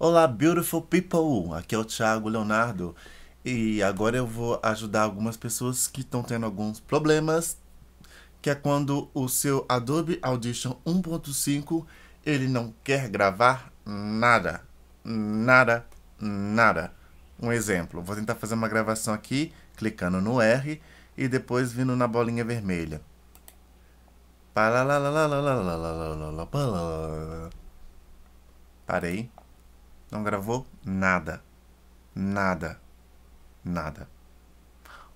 Olá, beautiful people! Aqui é o Thiago Leonardo e agora eu vou ajudar algumas pessoas que estão tendo alguns problemas, que é quando o seu Adobe Audition 1.5 ele não quer gravar nada, nada, nada. Um exemplo, vou tentar fazer uma gravação aqui, clicando no R e depois vindo na bolinha vermelha. Parei. Não gravou nada. Nada. Nada.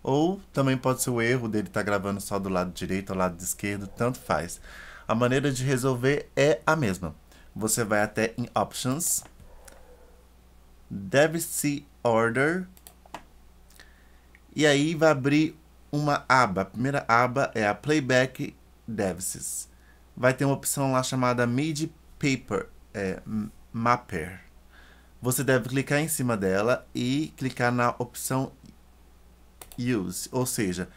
Ou também pode ser o erro dele estar tá gravando só do lado direito ou lado esquerdo, tanto faz. A maneira de resolver é a mesma. Você vai até em Options, deve se Order, e aí vai abrir uma aba. A primeira aba é a Playback Devices. Vai ter uma opção lá chamada MIDI Paper, é, Mapper. Você deve clicar em cima dela e clicar na opção Use, ou seja,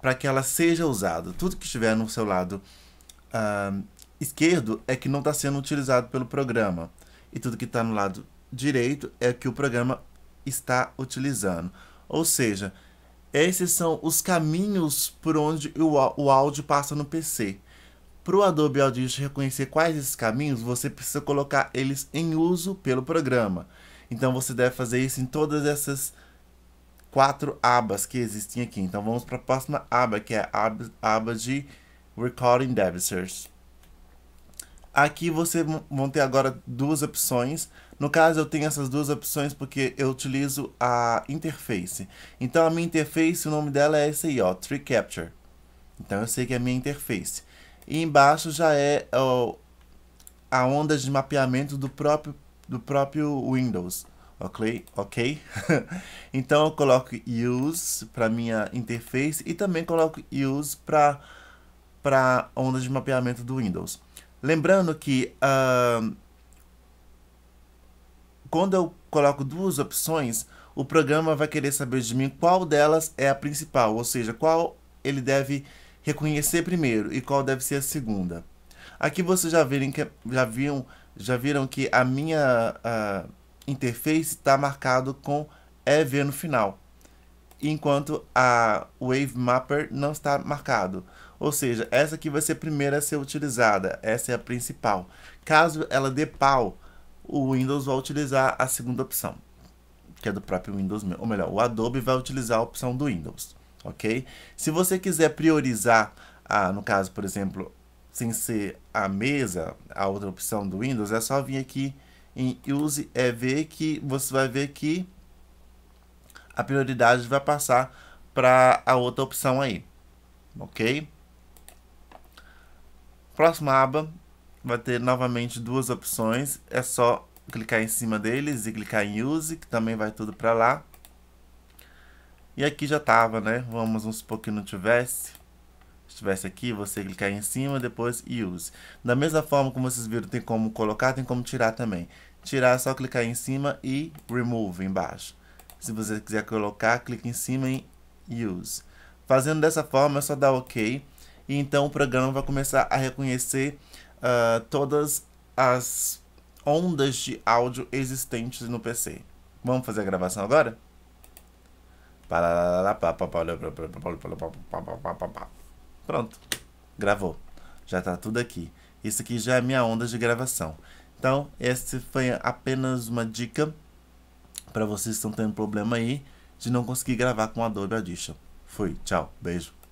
para que ela seja usada. Tudo que estiver no seu lado uh, esquerdo é que não está sendo utilizado pelo programa. E tudo que está no lado direito é que o programa está utilizando. Ou seja, esses são os caminhos por onde o áudio passa no PC. Para o Adobe Audition reconhecer quais esses caminhos, você precisa colocar eles em uso pelo programa. Então você deve fazer isso em todas essas quatro abas que existem aqui. Então vamos para a próxima aba, que é a aba de Recording Devices. Aqui você vão ter agora duas opções. No caso, eu tenho essas duas opções porque eu utilizo a interface. Então, a minha interface, o nome dela é esse aí, ó, Tree Capture. Então, eu sei que é a minha interface. E embaixo já é ó, a onda de mapeamento do próprio, do próprio Windows. Ok? okay? então eu coloco use para minha interface e também coloco use para para onda de mapeamento do Windows. Lembrando que uh, quando eu coloco duas opções, o programa vai querer saber de mim qual delas é a principal, ou seja, qual ele deve reconhecer primeiro e qual deve ser a segunda. Aqui vocês já viram que, já viram, já viram que a minha a interface está marcado com EV no final, enquanto a Wave Mapper não está marcado. Ou seja, essa aqui vai ser a primeira a ser utilizada, essa é a principal. Caso ela dê pau, o Windows vai utilizar a segunda opção, que é do próprio Windows, ou melhor, o Adobe vai utilizar a opção do Windows ok? Se você quiser priorizar, ah, no caso, por exemplo, sem ser a mesa, a outra opção do Windows, é só vir aqui em Use EV que você vai ver que a prioridade vai passar para a outra opção aí, ok? Próxima aba vai ter novamente duas opções, é só clicar em cima deles e clicar em Use, que também vai tudo para lá. E aqui já tava, né? Vamos, vamos supor que não tivesse. Se tivesse aqui, você clicar em cima, depois use. Da mesma forma como vocês viram, tem como colocar, tem como tirar também. Tirar é só clicar em cima e remove embaixo. Se você quiser colocar, clique em cima em use. Fazendo dessa forma, é só dar ok. E então o programa vai começar a reconhecer uh, todas as ondas de áudio existentes no PC. Vamos fazer a gravação agora? Pronto, gravou. Já tá tudo aqui. Isso aqui já é minha onda de gravação. Então, essa foi apenas uma dica para vocês que estão tendo problema aí de não conseguir gravar com a Adobe Audition. Fui, tchau, beijo.